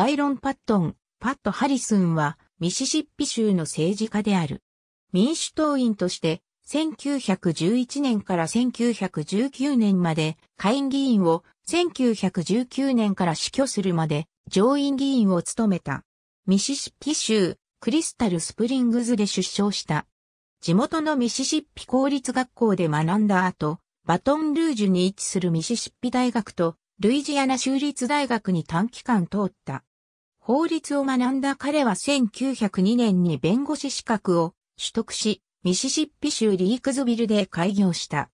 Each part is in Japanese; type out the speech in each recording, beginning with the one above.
バイロン・パットン、パット・ハリスンは、ミシシッピ州の政治家である。民主党員として、1911年から1919年まで、下院議員を、1919年から死去するまで、上院議員を務めた。ミシシッピ州、クリスタル・スプリングズで出生した。地元のミシシッピ公立学校で学んだ後、バトンルージュに位置するミシシッピ大学と、ルイジアナ州立大学に短期間通った。法律を学んだ彼は1902年に弁護士資格を取得し、ミシシッピ州リークズビルで開業した。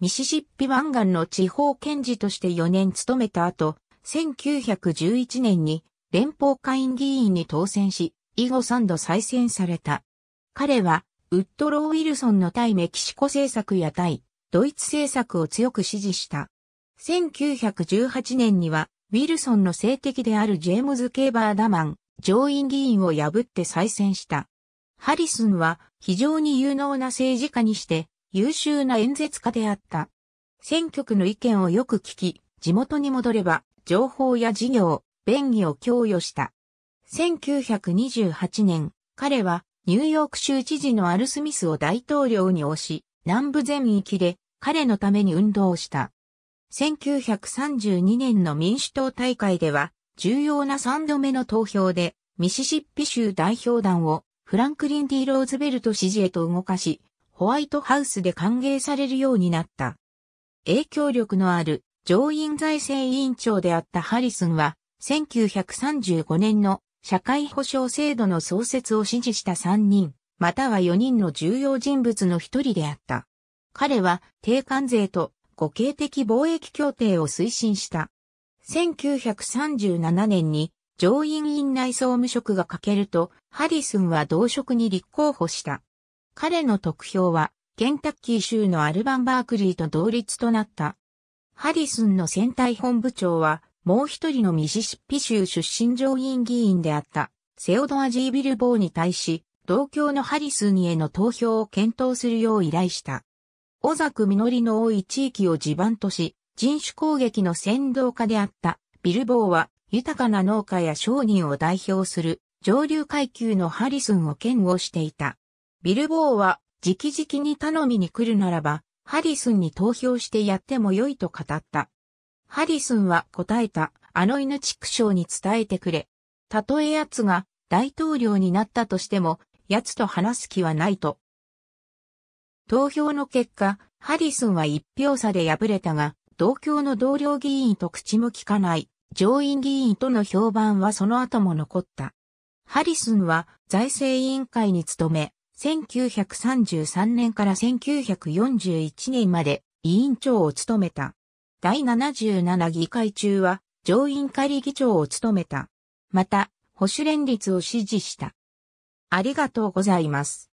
ミシシッピ湾岸の地方検事として4年務めた後、1911年に連邦下院議員に当選し、以後3度再選された。彼は、ウッドロー・ウィルソンの対メキシコ政策や対ドイツ政策を強く支持した。1918年にはウィルソンの政敵であるジェームズ・ケーバーダマン、上院議員を破って再選した。ハリスンは非常に有能な政治家にして優秀な演説家であった。選挙区の意見をよく聞き、地元に戻れば情報や事業、便宜を供与した。1928年、彼はニューヨーク州知事のアルスミスを大統領に推し、南部全域で彼のために運動した。1932年の民主党大会では、重要な3度目の投票で、ミシシッピ州代表団をフランクリン・ D・ ローズベルト支持へと動かし、ホワイトハウスで歓迎されるようになった。影響力のある上院財政委員長であったハリスンは、1935年の社会保障制度の創設を支持した3人、または4人の重要人物の一人であった。彼は、低関税と互恵的貿易協定を推進した。1937年に上院院内総務職が欠けると、ハリスンは同職に立候補した。彼の得票は、ケンタッキー州のアルバン・バークリーと同率となった。ハリスンの選対本部長は、もう一人のミシシッピ州出身上院議員であった、セオドア・ジー・ビルボーに対し、同郷のハリスンへの投票を検討するよう依頼した。小作実の多い地域を地盤とし、人種攻撃の先導家であったビルボーは豊かな農家や商人を代表する上流階級のハリスンを嫌悪していた。ビルボーは直々に頼みに来るならば、ハリスンに投票してやってもよいと語った。ハリスンは答えた、あの犬畜生に伝えてくれ。たとえ奴が大統領になったとしても、奴と話す気はないと投票の結果、ハリスンは一票差で敗れたが、同郷の同僚議員と口も聞かない上院議員との評判はその後も残った。ハリスンは財政委員会に勤め、1933年から1941年まで委員長を務めた。第77議会中は上院会議長を務めた。また、保守連立を支持した。ありがとうございます。